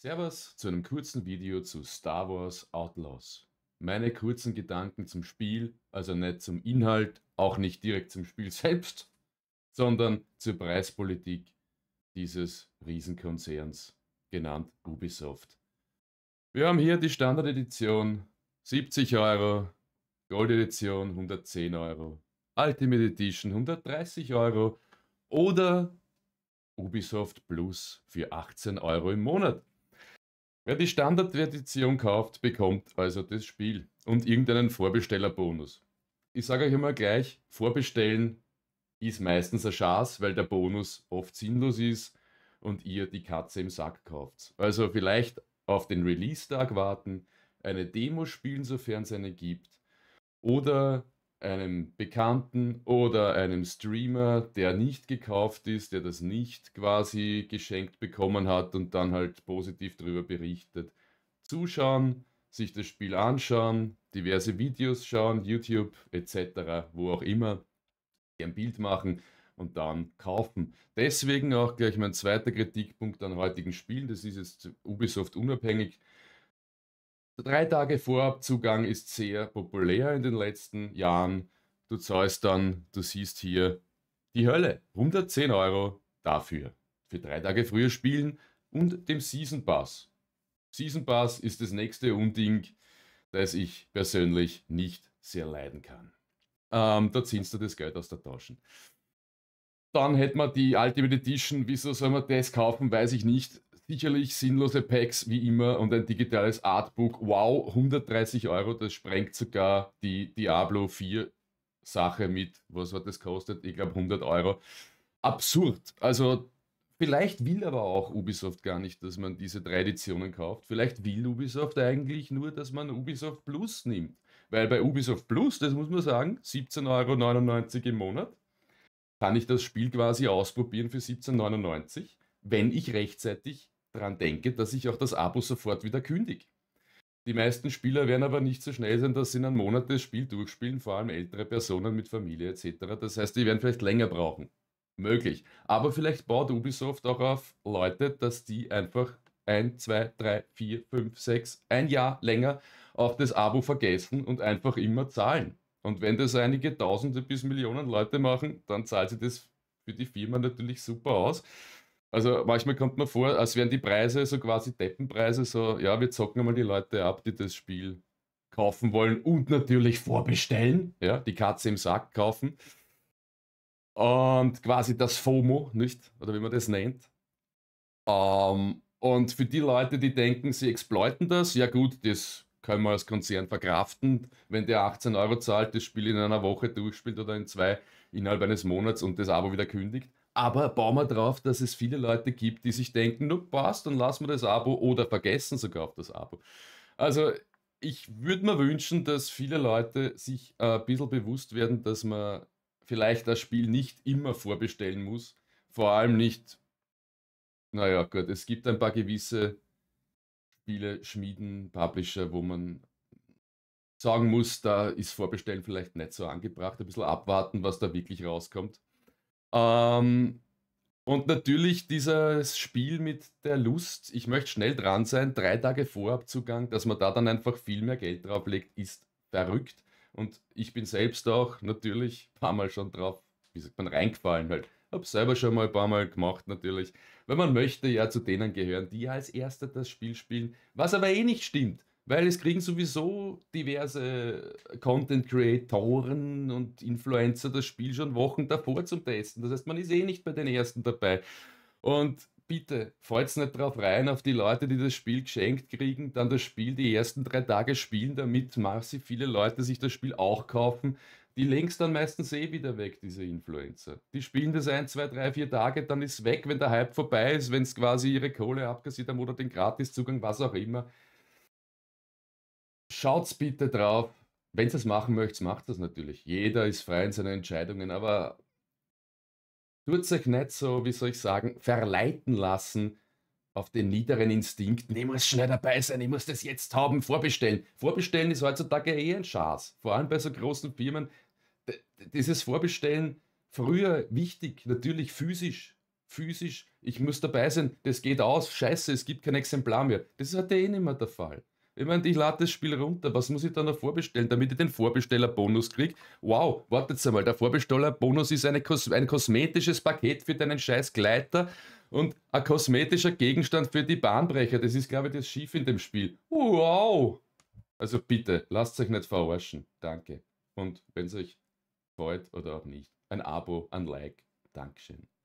Servus zu einem kurzen Video zu Star Wars Outlaws. Meine kurzen Gedanken zum Spiel, also nicht zum Inhalt, auch nicht direkt zum Spiel selbst, sondern zur Preispolitik dieses Riesenkonzerns, genannt Ubisoft. Wir haben hier die Standard-Edition 70 Euro, Gold-Edition 110 Euro, Ultimate Edition 130 Euro oder Ubisoft Plus für 18 Euro im Monat. Wer die Standardversion kauft, bekommt also das Spiel und irgendeinen Vorbestellerbonus. Ich sage euch immer gleich, vorbestellen ist meistens ein Chance, weil der Bonus oft sinnlos ist und ihr die Katze im Sack kauft. Also vielleicht auf den Release-Tag warten, eine Demo spielen, sofern es eine gibt, oder einem Bekannten oder einem Streamer, der nicht gekauft ist, der das nicht quasi geschenkt bekommen hat und dann halt positiv darüber berichtet. Zuschauen, sich das Spiel anschauen, diverse Videos schauen, YouTube etc., wo auch immer, ein Bild machen und dann kaufen. Deswegen auch gleich mein zweiter Kritikpunkt an heutigen Spielen, das ist jetzt Ubisoft unabhängig. Der drei Tage Vorabzugang ist sehr populär in den letzten Jahren. Du zahlst dann, du siehst hier die Hölle. 110 Euro dafür. Für drei Tage früher spielen und dem Season Pass. Season Pass ist das nächste Unding, das ich persönlich nicht sehr leiden kann. Ähm, da ziehst du das Geld aus der Tasche. Dann hätten wir die Ultimate Edition. Wieso soll man das kaufen, weiß ich nicht. Sicherlich sinnlose Packs wie immer und ein digitales Artbook. Wow, 130 Euro, das sprengt sogar die Diablo 4 Sache mit. Was hat das kostet? Ich glaube 100 Euro. Absurd. Also Vielleicht will aber auch Ubisoft gar nicht, dass man diese drei Editionen kauft. Vielleicht will Ubisoft eigentlich nur, dass man Ubisoft Plus nimmt. Weil bei Ubisoft Plus, das muss man sagen, 17,99 Euro im Monat, kann ich das Spiel quasi ausprobieren für 17,99, Euro, wenn ich rechtzeitig dran denke, dass ich auch das Abo sofort wieder kündige. Die meisten Spieler werden aber nicht so schnell sein, dass sie in einem Monat das Spiel durchspielen, vor allem ältere Personen mit Familie etc. Das heißt, die werden vielleicht länger brauchen. Möglich. Aber vielleicht baut Ubisoft auch auf Leute, dass die einfach ein, zwei, drei, vier, fünf, sechs, ein Jahr länger auf das Abo vergessen und einfach immer zahlen. Und wenn das einige Tausende bis Millionen Leute machen, dann zahlt sich das für die Firma natürlich super aus. Also manchmal kommt man vor, als wären die Preise so quasi Deppenpreise, so, ja, wir zocken mal die Leute ab, die das Spiel kaufen wollen und natürlich vorbestellen, ja, die Katze im Sack kaufen. Und quasi das FOMO, nicht? Oder wie man das nennt. Ähm, und für die Leute, die denken, sie exploiten das, ja gut, das können wir als Konzern verkraften, wenn der 18 Euro zahlt, das Spiel in einer Woche durchspielt oder in zwei innerhalb eines Monats und das Abo wieder kündigt. Aber bauen wir drauf, dass es viele Leute gibt, die sich denken, no, passt, dann lassen wir das Abo oder vergessen sogar auf das Abo. Also ich würde mir wünschen, dass viele Leute sich ein äh, bisschen bewusst werden, dass man vielleicht das Spiel nicht immer vorbestellen muss. Vor allem nicht, naja, gut, es gibt ein paar gewisse Spiele, Schmieden, Publisher, wo man sagen muss, da ist Vorbestellen vielleicht nicht so angebracht. Ein bisschen abwarten, was da wirklich rauskommt. Ähm, und natürlich dieses Spiel mit der Lust, ich möchte schnell dran sein, drei Tage vor Abzugang, dass man da dann einfach viel mehr Geld drauf legt, ist verrückt. Und ich bin selbst auch natürlich ein paar Mal schon drauf, wie sagt man, reingefallen halt. Hab selber schon mal ein paar Mal gemacht natürlich. Wenn man möchte, ja zu denen gehören, die als Erster das Spiel spielen, was aber eh nicht stimmt. Weil es kriegen sowieso diverse äh, Content-Creatoren und Influencer das Spiel schon Wochen davor zum Testen. Das heißt, man ist eh nicht bei den Ersten dabei. Und bitte, freut's nicht drauf rein, auf die Leute, die das Spiel geschenkt kriegen, dann das Spiel die ersten drei Tage spielen, damit massiv viele Leute sich das Spiel auch kaufen. Die längst dann meistens eh wieder weg, diese Influencer. Die spielen das ein, zwei, drei, vier Tage, dann ist weg, wenn der Hype vorbei ist, wenn es quasi ihre Kohle abkassiert haben oder den Gratiszugang, was auch immer schaut's bitte drauf. Wenn ihr es machen möchtet, macht das natürlich. Jeder ist frei in seinen Entscheidungen, aber tut euch nicht so, wie soll ich sagen, verleiten lassen auf den niederen Instinkt. Ich muss schnell dabei sein, ich muss das jetzt haben, vorbestellen. Vorbestellen ist heutzutage eh ein Schatz. Vor allem bei so großen Firmen. Dieses Vorbestellen früher wichtig, natürlich physisch. Physisch, ich muss dabei sein, das geht aus, scheiße, es gibt kein Exemplar mehr. Das ist heute eh nicht mehr der Fall. Ich meine, ich lade das Spiel runter. Was muss ich da noch vorbestellen, damit ich den Vorbestellerbonus kriege? Wow, wartet mal, der Vorbestellerbonus ist Kos ein kosmetisches Paket für deinen scheiß Gleiter und ein kosmetischer Gegenstand für die Bahnbrecher. Das ist, glaube ich, das Schief in dem Spiel. Wow! Also bitte, lasst euch nicht verarschen. Danke. Und wenn es euch freut oder auch nicht, ein Abo, ein Like. Dankeschön.